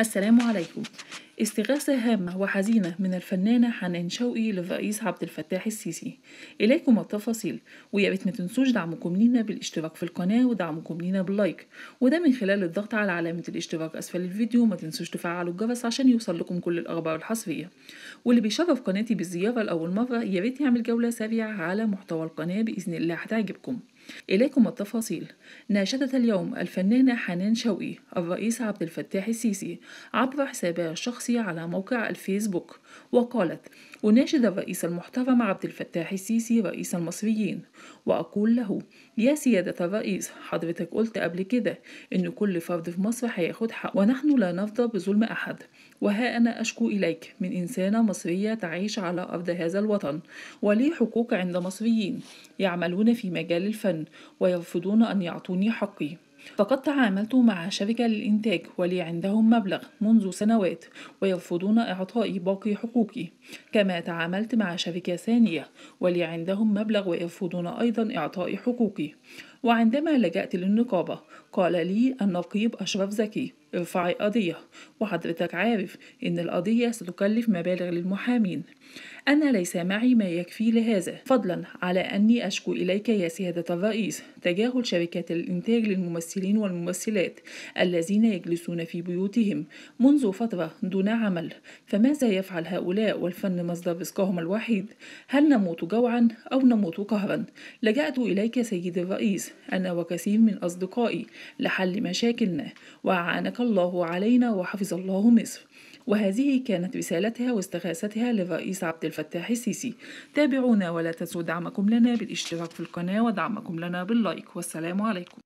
السلام عليكم استغاثة هامة وحزينة من الفنانة حنان شوقي للرئيس عبد الفتاح السيسي إليكم التفاصيل ويا ريت ما تنسوش دعمكم لينا بالاشتراك في القناة ودعمكم لينا باللايك وده من خلال الضغط على علامة الاشتراك أسفل الفيديو ما تنسوش تفعلوا الجرس عشان يوصل لكم كل الأخبار الحصرية واللي بيشرف قناتي بالزيارة لأول مرة يا ريت يعمل جولة سريعة على محتوى القناة بإذن الله هتعجبكم إليكم التفاصيل ناشدت اليوم الفنانة حنان شوقي الرئيس عبد الفتاح السيسي عبر حسابها الشخصي على موقع الفيسبوك وقالت أناشد الرئيس المحترم عبد الفتاح السيسي رئيس المصريين وأقول له يا سيادة الرئيس حضرتك قلت قبل كده إن كل فرد في مصر هياخد حق ونحن لا نرضى بظلم أحد وها أنا أشكو إليك من إنسانة مصرية تعيش على أرض هذا الوطن ولي حقوق عند مصريين يعملون في مجال الفن ويرفضون أن يعطوني حقي فقد تعاملت مع شركة للإنتاج ولي عندهم مبلغ منذ سنوات ويرفضون إعطائي باقي حقوقي كما تعاملت مع شركة ثانية ولي عندهم مبلغ ويرفضون أيضا إعطائي حقوقي وعندما لجأت للنقابة قال لي النقيب أشرف زكي ارفعي قضية وحضرتك عارف إن القضية ستكلف مبالغ للمحامين أنا ليس معي ما يكفي لهذا فضلا على أني أشكو إليك يا سيادة الرئيس تجاهل شركات الإنتاج للممثلين الممثلين والممثلات الذين يجلسون في بيوتهم منذ فترة دون عمل فماذا يفعل هؤلاء والفن مصدر رزقهم الوحيد هل نموت جوعا أو نموت قهرا لجأت إليك سيد الرئيس أنا وكثير من أصدقائي لحل مشاكلنا وأعانك الله علينا وحفظ الله مصر وهذه كانت رسالتها واستغاثتها للرئيس عبد الفتاح السيسي تابعونا ولا تنسوا دعمكم لنا بالاشتراك في القناة ودعمكم لنا باللايك والسلام عليكم